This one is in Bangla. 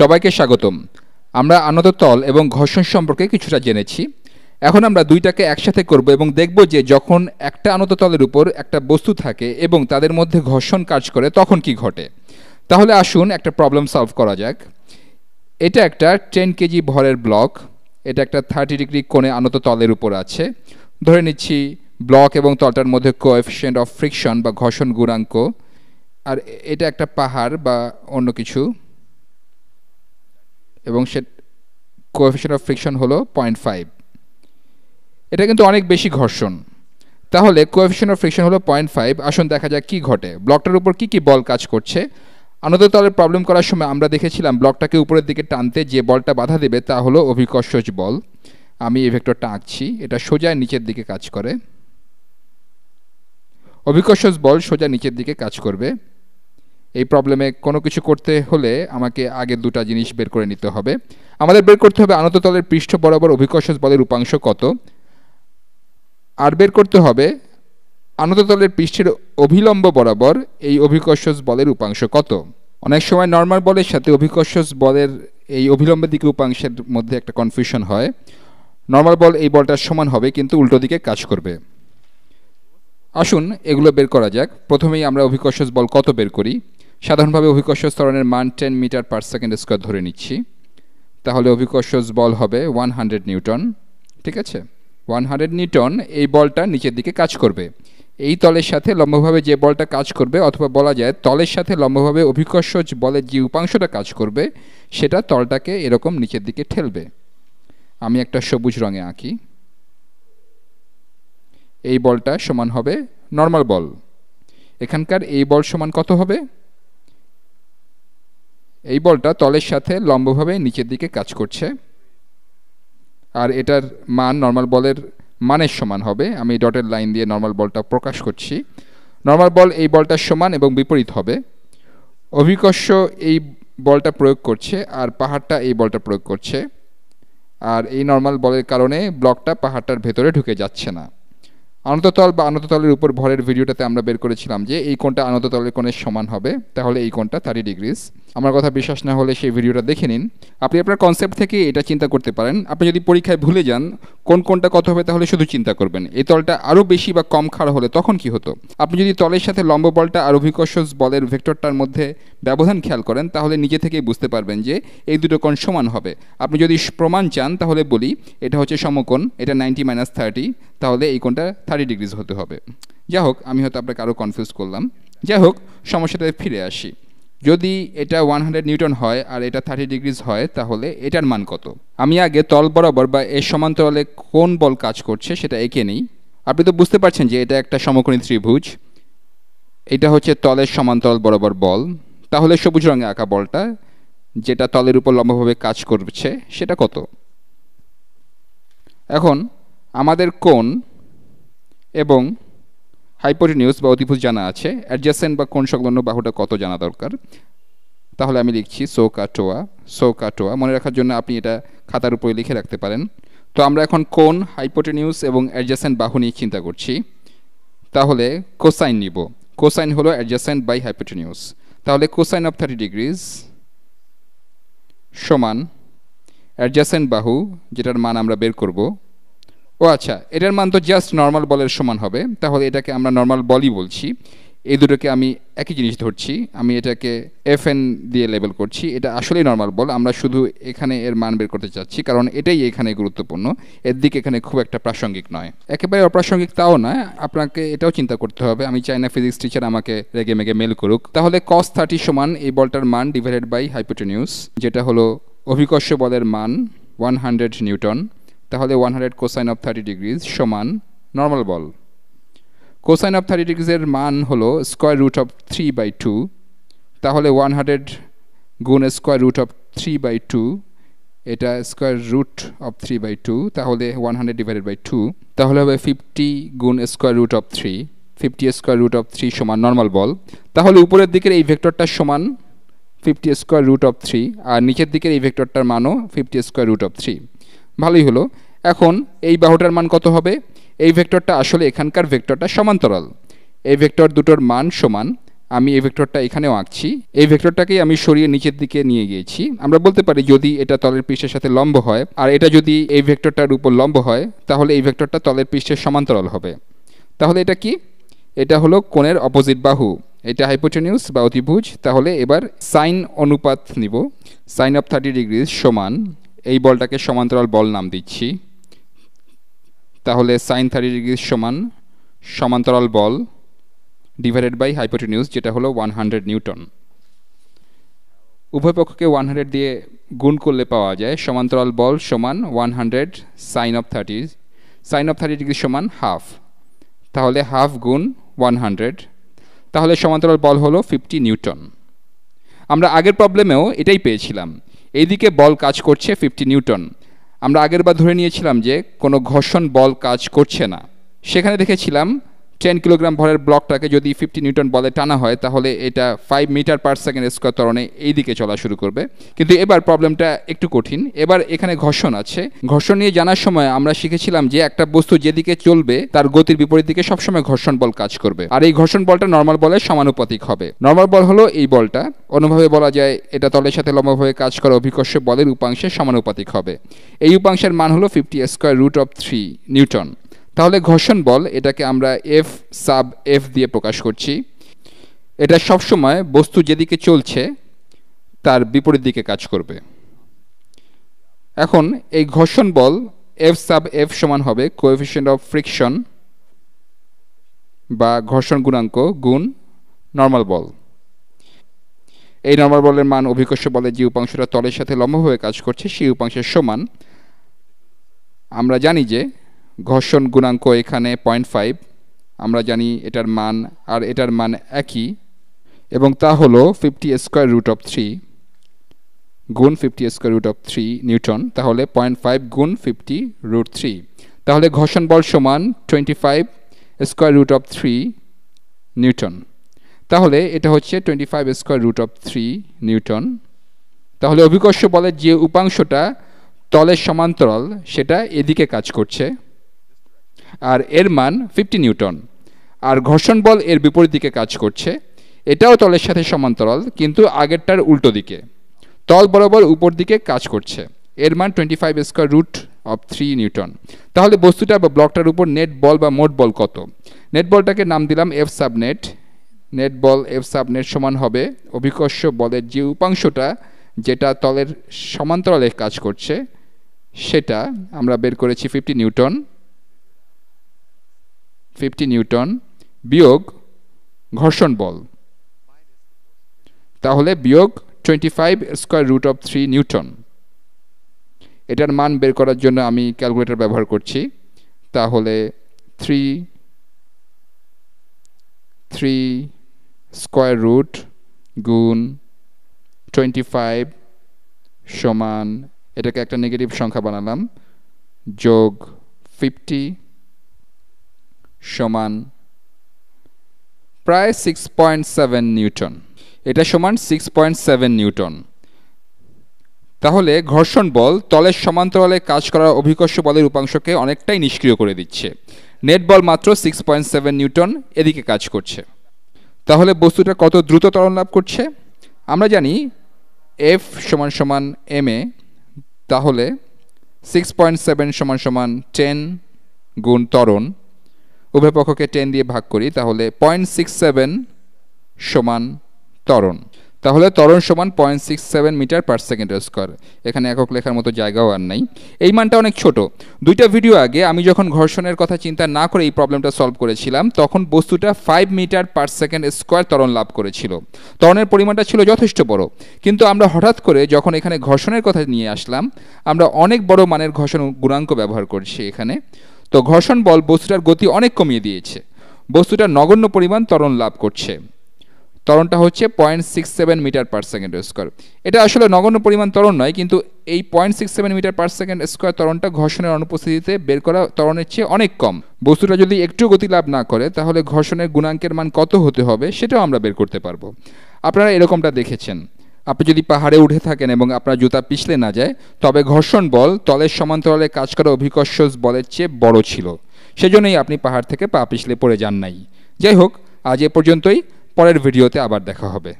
সবাইকে স্বাগতম আমরা তল এবং ঘর্ষণ সম্পর্কে কিছুটা জেনেছি এখন আমরা দুইটাকে একসাথে করব এবং দেখব যে যখন একটা আনত তলের উপর একটা বস্তু থাকে এবং তাদের মধ্যে ঘর্ষণ কাজ করে তখন কি ঘটে তাহলে আসুন একটা প্রবলেম সলভ করা যাক এটা একটা টেন কেজি ভরের ব্লক এটা একটা থার্টি ডিগ্রি কোণে আনত তলের উপর আছে ধরে নিচ্ছি ব্লক এবং তলটার মধ্যে কোএফিসিয়েন্ট অফ ফ্রিকশন বা ঘর্ষণ গুণাঙ্ক আর এটা একটা পাহাড় বা অন্য কিছু এবং সে কোয়েফিশন অফ ফ্রিকশন হলো পয়েন্ট ফাইভ এটা কিন্তু অনেক বেশি ঘর্ষণ তাহলে কোয়েফিশন অফ ফ্রিকশন হলো পয়েন্ট ফাইভ আসুন দেখা যাক কী ঘটে ব্লকটার উপর কী কী বল কাজ করছে আনন্দ তলের প্রবলেম করার সময় আমরা দেখেছিলাম ব্লকটাকে উপরের দিকে টানতে যে বলটা বাধা দেবে তা হলো অভিকর্ষজ বল আমি এই ভেক্টরটা আঁকছি এটা সোজা নিচের দিকে কাজ করে অভিকর্ষজ বল সোজা নিচের দিকে কাজ করবে এই প্রবলেমে কোনো কিছু করতে হলে আমাকে আগে দুটা জিনিস বের করে নিতে হবে আমাদের বের করতে হবে আনততলের পৃষ্ঠ বরাবর অভিকর্ষ বলের উপাংশ কত আর বের করতে হবে আনততলের পৃষ্ঠের অভিলম্ব বরাবর এই অভিকর্ষ বলের উপাংশ কত অনেক সময় নর্মাল বলের সাথে অভিকর্ষ বলের এই অভিলম্বের দিকে উপাংশের মধ্যে একটা কনফিউশন হয় নর্মাল বল এই বলটার সমান হবে কিন্তু উল্টো দিকে কাজ করবে আসুন এগুলো বের করা যাক প্রথমেই আমরা অভিকর্ষ বল কত বের করি সাধারণভাবে অভিকর্ষ স্তরণের মান ten metre per second square ধরে নিচ্ছি তাহলে অভিকর্ষ বল হবে ওয়ান হান্ড্রেড নিউটন ঠিক আছে ওয়ান হান্ড্রেড নিউটন এই বলটা নিচের দিকে কাজ করবে এই তলের সাথে লম্বভাবে যে বলটা কাজ করবে অথবা বলা যায় তলের সাথে লম্বভাবে অভিকর্ষ বলের যে উপাংশটা কাজ করবে সেটা তলটাকে এরকম নিচের দিকে ঠেলবে আমি একটা সবুজ রঙে আঁকি এই বলটা সমান হবে নর্মাল বল এখানকার এই বল সমান কত হবে এই বলটা তলের সাথে লম্বভাবে নিচের দিকে কাজ করছে আর এটার মান নর্মাল বলের মানের সমান হবে আমি ডটের লাইন দিয়ে নর্মাল বলটা প্রকাশ করছি নর্মাল বল এই বলটার সমান এবং বিপরীত হবে অভিকর্ষ এই বলটা প্রয়োগ করছে আর পাহাড়টা এই বলটা প্রয়োগ করছে আর এই নর্মাল বলের কারণে ব্লকটা পাহাড়টার ভেতরে ঢুকে যাচ্ছে না অনন্ততল বা অনন্ততলের উপর ভরের ভিডিওটাতে আমরা বের করেছিলাম যে এই কোণটা অনন্ততলের কোণের সমান হবে তাহলে এই কোণটা থার্টি ডিগ্রিজ আমার কথা বিশ্বাস না হলে সেই ভিডিওটা দেখে নিন আপনি আপনার কনসেপ্ট থেকে এটা চিন্তা করতে পারেন আপনি যদি পরীক্ষায় ভুলে যান কোন কোনটা কত হবে তাহলে শুধু চিন্তা করবেন এই তলটা আরও বেশি বা কম খাড়া হলে তখন কি হতো আপনি যদি তলের সাথে লম্ব বলটা আর অভিকর্ষ বলের ভেক্টরটার মধ্যে ব্যবধান খেয়াল করেন তাহলে নিজে থেকেই বুঝতে পারবেন যে এই দুটো কোণ সমান হবে আপনি যদি প্রমাণ চান তাহলে বলি এটা হচ্ছে সমকোণ এটা নাইনটি মাইনাস থার্টি তাহলে এই কোণটা থার্টি ডিগ্রিজ হতে হবে যাই হোক আমি হয়তো আপনাকে আরও কনফিউজ করলাম যাই হোক সমস্যাটায় ফিরে আসি যদি এটা ওয়ান হান্ড্রেড নিউটন হয় আর এটা থার্টি ডিগ্রিজ হয় তাহলে এটার মান কত আমি আগে তল বরাবর বা এর সমান্তরালে কোন বল কাজ করছে সেটা এঁকে নিই আপনি তো বুঝতে পারছেন যে এটা একটা সমকোণী ত্রিভুজ এটা হচ্ছে তলের সমান্তরাল বরাবর বল তাহলে সবুজ রঙে আঁকা বলটা যেটা তলের উপর লম্বভাবে কাজ করছে সেটা কত এখন আমাদের কোণ এবং হাইপোটিনিউস বা অধিভুজ জানা আছে অ্যাডজাসেন্ট বা কোন সংলগ্ন বাহুটা কত জানা দরকার তাহলে আমি লিখছি সোকাটোয়া সোকাটোয়া মনে রাখার জন্য আপনি এটা খাতার উপরে লিখে রাখতে পারেন তো আমরা এখন কোন হাইপোটিনিউস এবং অ্যাডজাসেন্ট বাহু নিয়ে চিন্তা করছি তাহলে কোসাইন নিব কোসাইন হলো অ্যাডজাসেন্ট বাই হাইপোটিনিউস তাহলে কোসাইন অফ থার্টি ডিগ্রিজ সমান অ্যাডজাসেন্ট বাহু যেটার মান আমরা বের করবো ও আচ্ছা এটার মান তো জাস্ট নর্মাল বলের সমান হবে তাহলে এটাকে আমরা নর্মাল বলই বলছি এই দুটোকে আমি একই জিনিস ধরছি আমি এটাকে এফ এন দিয়ে লেবেল করছি এটা আসলেই নর্মাল বল আমরা শুধু এখানে এর মান বের করতে চাচ্ছি কারণ এটাই এখানে গুরুত্বপূর্ণ এর দিক এখানে খুব একটা প্রাসঙ্গিক নয় একেবারে অপ্রাসঙ্গিক তাও নয় আপনাকে এটাও চিন্তা করতে হবে আমি চাই না ফিজিক্স টিচার আমাকে রেগে মেগে মেল করুক তাহলে কস থার্টি সমান এই বলটার মান ডিভাইডেড বাই হাইপোটেনিউস যেটা হলো অভিকর্ষ বলের মান ওয়ান হান্ড্রেড নিউটন তাহলে one hundred cosine of thirty degrees সমান নর্মাল বল কোসাইন অফ থার্টি ডিগ্রিজের মান হলো square root of three by two তাহলে ওয়ান হান্ড্রেড গুণ square root of three by two এটা square root of three by two তাহলে one hundred divided by two তাহলে হবে ফিফটি গুণ square root of three fifty square root of three সমান নর্মাল বল তাহলে উপরের দিকের এই ভেক্টরটা সমান fifty square root of three আর নিচের দিকের এই ভেক্টরটার মানও fifty square root of three ভালোই হলো এখন এই বাহুটার মান কত হবে এই ভেক্টরটা আসলে এখানকার ভেক্টরটা সমান্তরাল এই ভেক্টর দুটোর মান সমান আমি এই ভেক্টরটা এখানেও আঁকছি এই ভেক্টরটাকেই আমি সরিয়ে নিচের দিকে নিয়ে গিয়েছি আমরা বলতে পারি যদি এটা তলের পৃষ্ঠের সাথে লম্ব হয় আর এটা যদি এই ভেক্টরটার উপর লম্ব হয় তাহলে এই ভেক্টরটা তলের পৃষ্ঠের সমান্তরাল হবে তাহলে এটা কি এটা হলো কোণের অপোজিট বাহু এটা হাইপোটেনিউস বা অতিভুজ তাহলে এবার সাইন অনুপাত নিব সাইন অফ থার্টি ডিগ্রিজ সমান এই বলটাকে সমান্তরাল বল নাম দিচ্ছি তাহলে সাইন থার্টি ডিগ্রি সমান সমান্তরাল বল ডিভাইডেড বাই হাইপোটিনিউস যেটা হলো ওয়ান হান্ড্রেড নিউটন উভয় পক্ষকে ওয়ান হান্ড্রেড দিয়ে গুণ করলে পাওয়া যায় সমান্তরাল বল সমান one hundred sine of thirty sine of thirty degree সমান হাফ তাহলে হাফ গুণ ওয়ান হান্ড্রেড তাহলে সমান্তরাল বল হলো ফিফটি নিউটন আমরা আগের প্রবলেমেও এটাই পেয়েছিলাম এদিকে বল কাজ করছে ফিফটি নিউটন আমরা আগেরবার ধরে নিয়েছিলাম যে কোনো ঘর্ষণ বল কাজ করছে না সেখানে দেখেছিলাম টেন কিলোগ্রাম ভরের ব্লকটাকে যদি ফিফটি নিউটন বলে টানা হয় তাহলে এটা five metre per second square ত্বরণে এই দিকে চলা শুরু করবে কিন্তু এবার প্রবলেমটা একটু কঠিন এবার এখানে ঘর্ষণ আছে ঘর্ষণ নিয়ে জানার সময় আমরা শিখেছিলাম যে একটা বস্তু যেদিকে চলবে তার গতির বিপরীত দিকে সবসময় ঘর্ষণ বল কাজ করবে আর এই ঘর্ষণ বলটা নর্মাল বলের সমানুপাতিক হবে নর্মাল বল হলো এই বলটা অন্যভাবে বলা যায় এটা তলের সাথে লম্বাভাবে কাজ করা অভিকর্ষ বলের উপাংশের সমানুপাতিক হবে এই উপাংশের মান হলো fifty square root of three newton তাহলে ঘর্ষণ বল এটাকে আমরা এফ সাব এফ দিয়ে প্রকাশ করছি এটা সবসময় বস্তু যেদিকে চলছে তার বিপরীত দিকে কাজ করবে এখন এই ঘর্ষণ বল এফ সাব এফ সমান হবে কোএফিসিয়েন্ট অফ ফ্রিকশন বা ঘর্ষণ গুণাঙ্ক গুণ নর্মাল বল এই নর্মাল বলের মান অভিকর্ষ বলে যে উপাংশটা তলের সাথে লম্বভাবে কাজ করছে সেই উপাংশের সমান আমরা জানি যে ঘর্ষণ গুণাঙ্ক এখানে পয়েন্ট ফাইভ আমরা জানি এটার মান আর এটার মান একই এবং তা হল fifty square root of three গুণ fifty square root of three newton তাহলে পয়েন্ট ফাইভ গুণ ফিফটি রুট থ্রি তাহলে ঘর্ষণ বল সমান twenty five square root of three newton তাহলে এটা হচ্ছে twenty five square root of three newton তাহলে অভিকর্ষ বলে যে উপাংশটা তলের সমান্তরাল সেটা এদিকে কাজ করছে আর এর মান ফিফটি নিউটন আর ঘর্ষণ বল এর বিপরীত দিকে কাজ করছে এটাও তলের সাথে সমান্তরাল কিন্তু আগেরটার উল্টো দিকে তল বরাবর উপর দিকে কাজ করছে এর মান twenty five square root of three newton তাহলে বস্তুটা বা ব্লকটার উপর নেট বল বা মোট বল কত নেট বলটাকে নাম দিলাম এফ সাবনেট নেট বল এফ সাবনেট সমান হবে অভিকর্ষ বলের যে উপাংশটা যেটা তলের সমান্তরালে কাজ করছে সেটা আমরা বের করেছি ফিফটি নিউটন ফিফটি নিউটন বিয়োগ ঘর্ষণ বল তাহলে বিয়োগ twenty five square root of three newton এটার মান বের করার জন্য আমি ক্যালকুলেটর ব্যবহার করছি তাহলে থ্রি থ্রি স্কোয়ার রুট গুণ টোয়েন্টি ফাইভ সমান এটাকে একটা নেগেটিভ সংখ্যা বানালাম যোগ ফিফটি সমান প্রায় সিক্স পয়েন্ট সেভেন নিউটন এটা সমান সিক্স পয়েন্ট সেভেন নিউটন তাহলে ঘর্ষণ বল তলের সমান্তরালে কাজ করার অভিকর্ষ বলের উপাংশকে অনেকটাই নিষ্ক্রিয় করে দিচ্ছে নেট বল মাত্র সিক্স পয়েন্ট সেভেন নিউটন এদিকে কাজ করছে তাহলে বস্তুটা কত দ্রুত ত্বরণ লাভ করছে আমরা জানি এফ সমান সমান এম এ তাহলে সিক্স পয়েন্ট সেভেন সমান সমান টেন গুণ ত্বরণ উভয় পক্ষকে টেন দিয়ে ভাগ করি তাহলে পয়েন্ট সিক্স সেভেন সমান তরণ তাহলে ত্বরণ সমান point six seven metre per second square এখানে একক লেখার মতো জায়গাও আর নাই এই মানটা অনেক ছোট দুইটা ভিডিও আগে আমি যখন ঘর্ষণের কথা চিন্তা না করে এই প্রবলেমটা সলভ করেছিলাম তখন বস্তুটা five metre per second square তরণ লাভ করেছিল তরণের পরিমাণটা ছিল যথেষ্ট বড় কিন্তু আমরা হঠাৎ করে যখন এখানে ঘর্ষণের কথা নিয়ে আসলাম আমরা অনেক বড় মানের ঘর্ষণ গুণাঙ্ক ব্যবহার করছি এখানে তো ঘর্ষণ বল বস্তুটার গতি অনেক কমিয়ে দিয়েছে বস্তুটা নগণ্য পরিমাণ ত্বরণ লাভ করছে ত্বরণটা হচ্ছে point six seven metre per second square এটা আসলে নগণ্য পরিমাণ ত্বরণ নয় কিন্তু এই point six seven metre per second square ত্বরণটা ঘর্ষণের অনুপস্থিতিতে বের করা ত্বরণের চেয়ে অনেক কম বস্তুটা যদি একটু গতি লাভ না করে তাহলে ঘর্ষণের গুণাঙ্কের মান কত হতে হবে সেটাও আমরা বের করতে পারবো আপনারা এরকমটা দেখেছেন আপনি যদি পাহাড়ে উঠে থাকেন এবং আপনার জুতা পিছলে না যায় তবে ঘর্ষণ বল তলের সমান্তরালে কাজ করা অভিকর্ষ বলের চেয়ে বড় ছিল সেজন্যই আপনি পাহাড় থেকে পা পিছলে পড়ে যান নাই যাই হোক আজ এ পর্যন্তই পরের ভিডিওতে আবার দেখা হবে